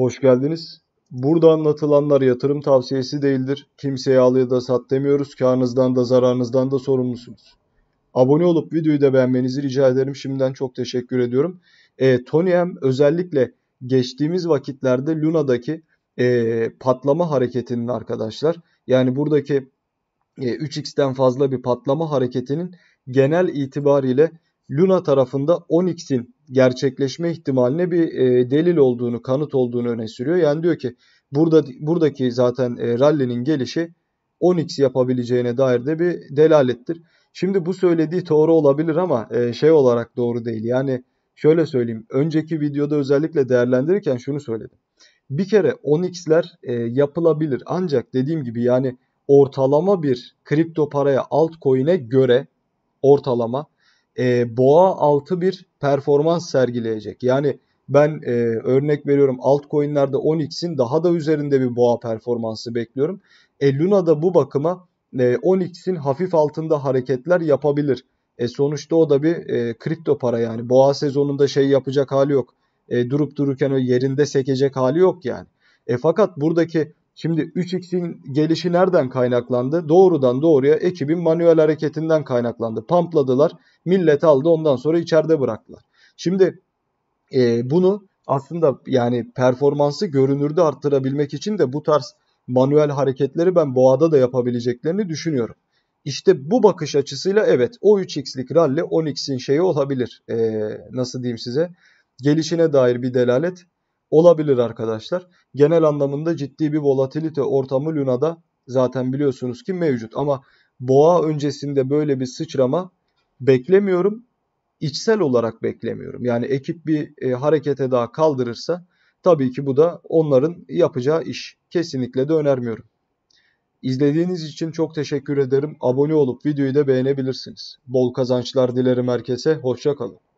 Hoş geldiniz. Burada anlatılanlar yatırım tavsiyesi değildir. Kimseye al ya da sat demiyoruz. Karnınızdan da zararınızdan da sorumlusunuz. Abone olup videoyu da beğenmenizi rica ederim. Şimdiden çok teşekkür ediyorum. E, Tony M özellikle geçtiğimiz vakitlerde Luna'daki e, patlama hareketinin arkadaşlar yani buradaki e, 3x'ten fazla bir patlama hareketinin genel itibariyle Luna tarafında 10x'in gerçekleşme ihtimaline bir e, delil olduğunu, kanıt olduğunu öne sürüyor. Yani diyor ki burada buradaki zaten e, rallinin gelişi 10x yapabileceğine dair de bir delalettir. Şimdi bu söylediği doğru olabilir ama e, şey olarak doğru değil. Yani şöyle söyleyeyim. Önceki videoda özellikle değerlendirirken şunu söyledim. Bir kere 10x'ler e, yapılabilir. Ancak dediğim gibi yani ortalama bir kripto paraya altcoin'e göre ortalama e, boğa altı bir performans sergileyecek. Yani ben e, örnek veriyorum altcoin'lerde 10x'in daha da üzerinde bir boğa performansı bekliyorum. E, da bu bakıma e, 10x'in hafif altında hareketler yapabilir. E, sonuçta o da bir e, kripto para yani. Boğa sezonunda şey yapacak hali yok. E, durup dururken o yerinde sekecek hali yok yani. E fakat buradaki Şimdi 3x'in gelişi nereden kaynaklandı? Doğrudan doğruya ekibin manuel hareketinden kaynaklandı. Pampladılar. Millet aldı ondan sonra içeride bıraktılar. Şimdi e, bunu aslında yani performansı görünürde arttırabilmek için de bu tarz manuel hareketleri ben boğada da yapabileceklerini düşünüyorum. İşte bu bakış açısıyla evet o 3x'lik rally 10x'in şeyi olabilir. Ee, nasıl diyeyim size? Gelişine dair bir delalet olabilir arkadaşlar. Genel anlamında ciddi bir volatilite ortamı Luna'da zaten biliyorsunuz ki mevcut. Ama boğa öncesinde böyle bir sıçrama beklemiyorum. İçsel olarak beklemiyorum. Yani ekip bir e, harekete daha kaldırırsa tabii ki bu da onların yapacağı iş. Kesinlikle de önermiyorum. İzlediğiniz için çok teşekkür ederim. Abone olup videoyu da beğenebilirsiniz. Bol kazançlar dilerim herkese. Hoşçakalın.